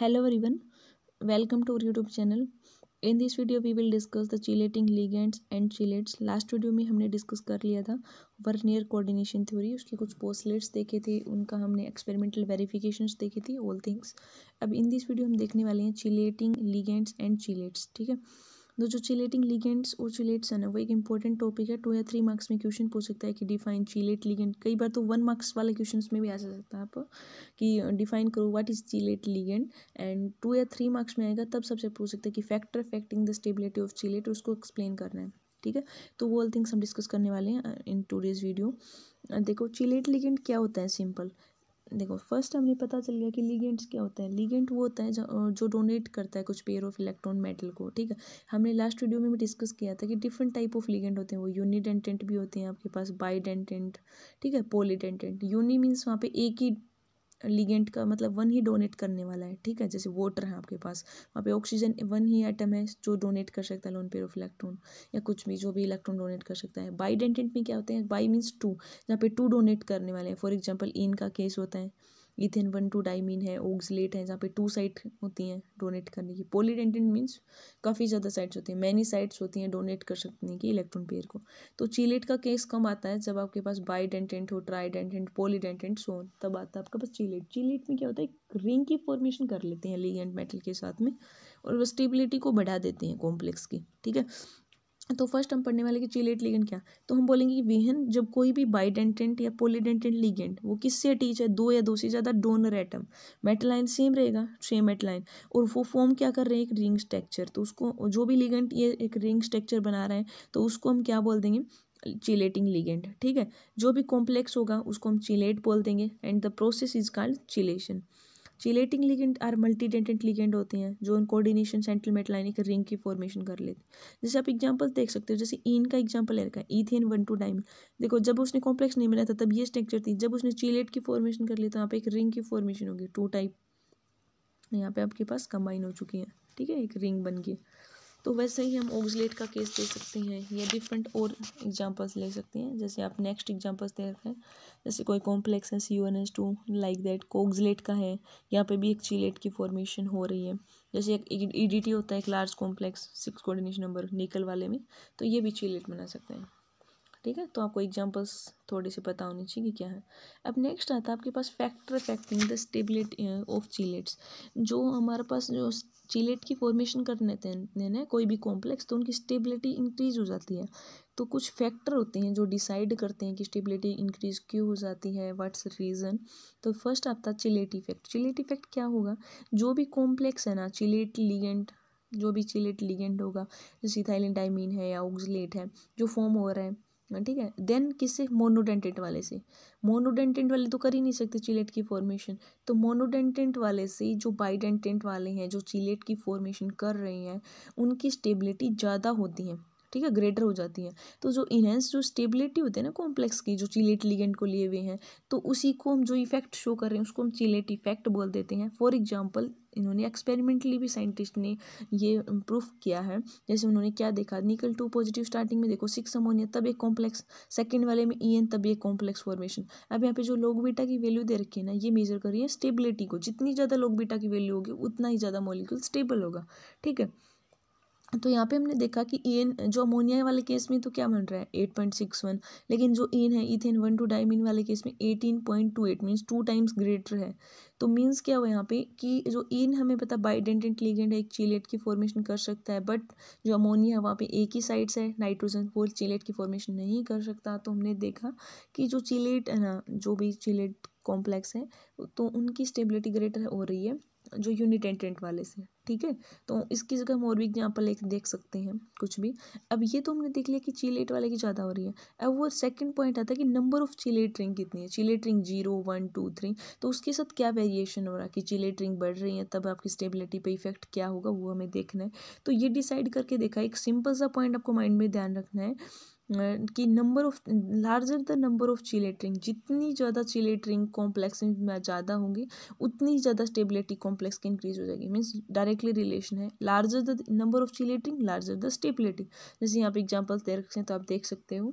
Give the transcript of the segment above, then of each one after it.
Hello everyone, welcome to our YouTube channel. In this video we will discuss the chelating ligands and chelates. Last video में हमने discuss कर लिया था vernier coordination theory उसके कुछ पोस्टलेट्स देखे थे उनका हमने एक्सपेरिमेंटल वेरिफिकेशंस देखी थी ऑल थिंग्स अब इन दिस वीडियो हम देखने वाले हैं चिलेटिंग लिगेंड्स एंड चिलेट्स ठीक है तो जो चिलेटिंग लिगेंड्स और चिलेट्स है ना वो एक इंपॉर्टेंट टॉपिक है टू या थ्री मार्क्स में क्वेश्चन पूछ सकता है कि डिफाइन चिलेट लिगेंड कई बार तो वन मार्क्स वाले क्वेश्चन में भी आ जा सकता है आप कि डिफाइन करो what is chelate ligand and two या थ्री मार्क्स में आएगा तब सबसे पूछ सकता है कि factor affecting the stability of chelate उसको एक्सप्लेन करना है ठीक है तो वो ऑल थिंग्स हम डिस्कस करने वाले हैं इन टू डेज वीडियो देखो चिलेट लिगेंड क्या होता है सिंपल देखो फर्स्ट हमने पता चल गया कि लीगेंट्स क्या होता है लीगेंट वो होता है जो, जो डोनेट करता है कुछ पेयर ऑफ इलेक्ट्रॉन मेटल को ठीक है हमने लास्ट वीडियो में भी डिस्कस किया था कि डिफरेंट टाइप ऑफ लीगेंट होते हैं वो यूनिडेंटेंट भी होते हैं आपके पास बाईडेंटेंट ठीक है पोलीडेंटेंट यूनि मीन्स वहाँ पे एक ही लिगेंट का मतलब वन ही डोनेट करने वाला है ठीक है जैसे वोटर है आपके पास वहाँ पे ऑक्सीजन वन ही आइटम है जो डोनेट कर सकता है लोन पेयर ऑफ इलेक्ट्रॉन या कुछ भी जो भी इलेक्ट्रॉन डोनेट कर सकता है बाई डेंटेंट में क्या होते हैं बाई मीन्स टू जहाँ पे टू डोनेट करने वाले हैं फॉर एग्जाम्पल इन का केस होता है इथेन वन टू डाइमीन है ओग्जिलेट है जहाँ पे टू साइड होती हैं डोनेट करने की पोलीडेंटेड मीन्स काफ़ी ज़्यादा साइट्स होती हैं मैनी साइड्स होती हैं डोनेट कर सकने की इलेक्ट्रॉन पेयर को तो चीलेट का केस कम आता है जब आपके पास बाईडेंटेंट हो ट्राईडेंटेंट पोलीडेंटेंट सोन तब आता है आपके पास चीलेट चीलेट में क्या होता है रिंग की फॉर्मेशन कर लेते हैं लीगेंट मेटल के साथ में और वो स्टेबिलिटी को बढ़ा देते हैं कॉम्प्लेक्स की ठीक है तो फर्स्ट हम पढ़ने वाले कि चिलेट लिगेंड क्या तो हम बोलेंगे कि विहन जब कोई भी बाइडेंटेंट या पोलीडेंटेंट लिगेंड वो किससे अटीच है दो या दो से ज़्यादा डोनर एटम मेटलाइन सेम रहेगा सेम मेटलाइन और वो फॉर्म क्या कर रहे हैं एक रिंग स्ट्रक्चर तो उसको जो भी लिगेंड ये एक रिंग स्ट्रक्चर बना रहा है तो उसको हम क्या बोल देंगे चिलेटिंग लिगेंड ठीक है जो भी कॉम्प्लेक्स होगा उसको हम चिलेट बोल देंगे and the process is called chelation chelating ligand are multidentate ligand होते हैं जो इन कोऑर्डिनेशन सेंट्रल लाइन एक रिंग की फॉर्मेशन कर लेते हैं जैसे आप एग्जांपल देख सकते हो जैसे ईन का एग्जांपल ले रखा है ईथेन वन टू डाइम देखो जब उसने कॉम्प्लेक्स नहीं बनाया था तब ये स्ट्रक्चर थी जब उसने चिलेट की फॉर्मेशन कर ली तो यहाँ पर एक रिंग की फॉर्मेशन होगी टू टाइप यहाँ पर आपके पास कंबाइन हो चुकी है ठीक है एक रिंग बन गई तो वैसे ही हम ऑक्सलेट का केस दे सकते हैं या डिफरेंट और एग्जांपल्स ले सकते हैं जैसे आप नेक्स्ट एग्जांपल्स दे रखें जैसे कोई कॉम्प्लेक्स है C U N S two like that oxalate का है यहाँ पे भी एक चीलेट की फॉर्मेशन हो रही है जैसे एक ई डी टी होता है एक large complex six coordination number निकल वाले में तो ये भी चीलेट बना सकते हैं ठीक है तो आपको एग्जांपल्स थोड़ी सी पता होनी चाहिए कि क्या है अब नेक्स्ट आता है आपके पास factor affecting the stability of chelates जो हमारे पास जो चीलेट की फॉर्मेशन करने हैं कोई भी कॉम्प्लेक्स तो उनकी स्टेबिलिटी इंक्रीज हो जाती है तो कुछ फैक्टर होते हैं जो डिसाइड करते हैं कि स्टेबिलिटी इंक्रीज क्यों हो जाती है व्हाट्स रीज़न तो फर्स्ट आता चिलेट इफेक्ट चिलेट इफेक्ट क्या होगा जो भी कॉम्प्लेक्स है ना चिलेट लिगेंट जो भी चिलेट लिगेंड होगा जैसे थाइलिन डाइमीन है या ऑक्सलेट है जो फॉर्म हो रहा है ठीक है देन किससे मोनोडेंटेंट वाले से मोनोडेंटेंट वाले तो कर ही नहीं सकते चिलेट की फॉर्मेशन तो मोनोडेंटेंट वाले से जो बाइडेंटेंट वाले हैं जो चिलेट की फॉर्मेशन कर रहे हैं उनकी स्टेबिलिटी ज़्यादा होती है ठीक है ग्रेटर हो जाती हैं तो जो इनहेंस जो स्टेबिलिटी होती है ना कॉम्प्लेक्स की जो चिलेट लिगेंट को लिए हुए हैं तो उसी को हम जो इफेक्ट शो कर रहे हैं उसको हम चिलेट इफेक्ट बोल देते हैं फॉर एग्जाम्पल इन्होंने एक्सपेरिमेंटली भी साइंटिस्ट ने ये प्रूफ किया है जैसे उन्होंने क्या देखा निकल टू पॉजिटिव स्टार्टिंग में देखो सिक्स अमोनिया तब एक कॉम्प्लेक्स सेकंड वाले में ई एन तब एक कॉम्प्लेक्स फॉर्मेशन अब यहाँ पे जो लोग बीटा की वैल्यू दे रखी है ना ये मेजर करिए स्टेबिलिटी को जितनी ज़्यादा लोग बीटा की वैल्यू होगी उतना ही ज़्यादा मॉलिक्यूल स्टेबल होगा ठीक है तो यहाँ पे हमने देखा कि एन जो अमोनिया वाले केस में तो क्या बन रहा है एट पॉइंट सिक्स वन लेकिन जो ईन है इथेन वन टू डायमिन वाले केस में eighteen point two eight means two times greater है तो मीन्स क्या हुआ यहाँ पे कि जो ईन हमें पता बाइडेंटेंट लीगेंट है एक चिलेट की फॉर्मेशन कर सकता है बट जो अमोनिया है वहाँ पर एक ही साइड है नाइट्रोजन वो चिलेट की फॉर्मेशन नहीं कर सकता तो हमने देखा कि जो चिलेट है ना जो भी चिलेट कॉम्प्लेक्स है तो उनकी स्टेबिलिटी ग्रेटर हो रही है जो यूनिटेंटेंट वाले से ठीक है तो इसकी जगह हम और भी एग्जाम्पल एक देख सकते हैं कुछ भी अब ये तो हमने देख लिया कि चिलेट वाले की ज़्यादा हो रही है अब वो सेकंड पॉइंट आता है कि नंबर ऑफ चिलेट रिंग कितनी है chelate ring zero one two three तो उसके साथ क्या वेरिएशन हो रहा है कि चिलेट रिंग बढ़ रही है तब आपकी स्टेबिलिटी पर इफेक्ट क्या होगा वो हमें देखना है तो ये डिसाइड करके देखा एक सिंपल सा पॉइंट आपको माइंड में ध्यान रखना है कि number of larger the number of chelate ring जितनी ज़्यादा चिलेट रिंग कॉम्प्लेक्स में ज़्यादा होंगे उतनी ज़्यादा स्टेबिलिटी कॉम्प्लेक्स की इंक्रीज हो जाएगी मीन्स डायरेक्टली रिलेशन है larger the number of chelate ring larger the stability जैसे यहाँ पे एग्जाम्पल दे रखे हैं तो आप देख सकते हो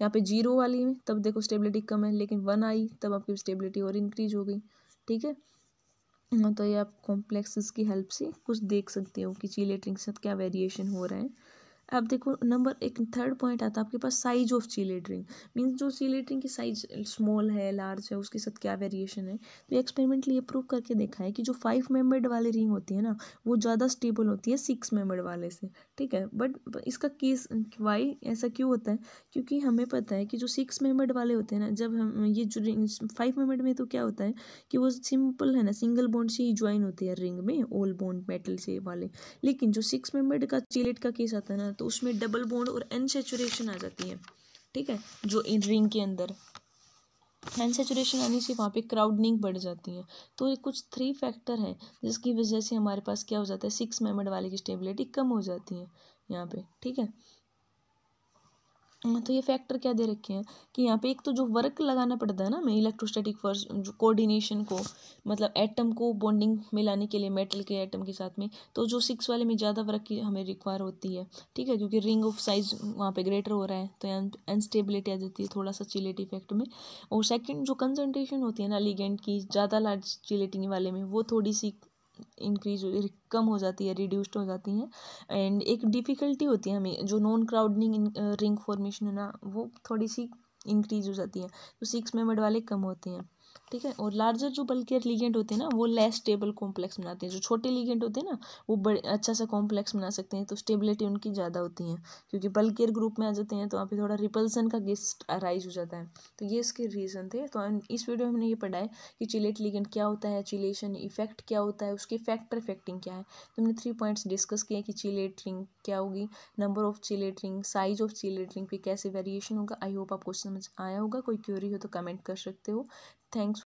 यहाँ पे जीरो वाली में तब देखो स्टेबिलिटी कम है लेकिन वन आई तब आपकी स्टेबिलिटी और इंक्रीज हो गई ठीक है हाँ, तो ये आप कॉम्प्लेक्सेस की हेल्प से कुछ देख सकते हो कि चिलेट रिंग के साथ क्या वेरिएशन हो रहा है अब देखो नंबर एक थर्ड पॉइंट आता है आपके पास size of C ring means जो सी रिंग की साइज स्मॉल है लार्ज है उसके साथ क्या वेरिएशन है तो एक्सपेरिमेंटली ये प्रूव करके देखा है कि जो फाइव मेम्बर्ड वाली रिंग होती है ना वो ज़्यादा स्टेबल होती है सिक्स मेंबर्ड वाले से ठीक है बट इसका केस वाई ऐसा क्यों होता है क्योंकि हमें पता है कि जो सिक्स मेंबर्ड वाले होते हैं ना जब हम ये जो रिंग फाइव मेंबर्ड में तो क्या होता है कि वो सिंपल है ना सिंगल बॉन्ड से ही ज्वाइन होती है रिंग में ओल्ड बॉन्ड मेटल से वाले लेकिन जो सिक्स मेंबर्ड का चिलेट का केस आता है ना तो उसमें डबल बॉन्ड और अनसेचुरेशन आ जाती है ठीक है जो इन रिंग के अंदर अनसेचुरेशन आने से वहाँ पे क्राउडनिंग बढ़ जाती है तो ये कुछ थ्री फैक्टर हैं जिसकी वजह से हमारे पास क्या हो जाता है सिक्स मेमड वाले की स्टेबिलिटी कम हो जाती है यहाँ पे ठीक है हम्म, तो ये फैक्टर क्या दे रखे हैं कि यहाँ पे एक तो जो वर्क लगाना पड़ता है ना मैं इलेक्ट्रोस्टैटिक फोर्स कोऑर्डिनेशन को मतलब एटम को बॉन्डिंग में लाने के लिए मेटल के एटम के साथ में तो जो सिक्स वाले में ज़्यादा वर्क की हमें रिक्वायर होती है ठीक है क्योंकि रिंग ऑफ साइज वहाँ पे ग्रेटर हो रहा है तो अनस्टेबिलिटी आ जाती है थोड़ा सा चिलेटी इफेक्ट में और सेकेंड जो कंसनट्रेशन होती है ना लिगेंट की ज़्यादा लार्ज चिलेटिंग वाले में वो थोड़ी सी इंक्रीज कम हो जाती है रिड्यूस्ड हो जाती हैं एंड एक डिफ़िकल्टी होती है हमें जो नॉन क्राउडिंग रिंग फॉर्मेशन है ना वो थोड़ी सी इंक्रीज हो जाती है तो सिक्स मेम्बर्ड वाले कम होते हैं ठीक है और लार्जर जो बल्कियर लीगेंट होते हैं ना वो लेस स्टेबल कॉम्प्लेक्स बनाते हैं जो छोटे लीगेंट होते हैं ना वो बड़े अच्छा सा कॉम्प्लेक्स बना सकते हैं तो स्टेबिलिटी उनकी ज़्यादा होती है क्योंकि बल्कियर ग्रुप में आ जाते हैं तो वहाँ पर थोड़ा रिपल्सन का गेस्ट अराइज हो जाता है तो ये इसके रीज़न थे तो इस वीडियो में हमने ये पढ़ा है कि चिलेट लीगेंट क्या होता है चिलेशन इफेक्ट क्या होता है उसके फैक्टर इफेक्टिंग क्या है तो हमने थ्री पॉइंट्स डिस्कस किए कि चिलेट रिंग क्या होगी number of chelate ring size of chelate ring पे कैसे वेरिएशन होगा आई होप आपको समझ आया होगा कोई क्यूरी हो तो कमेंट कर सकते हो थैंक्स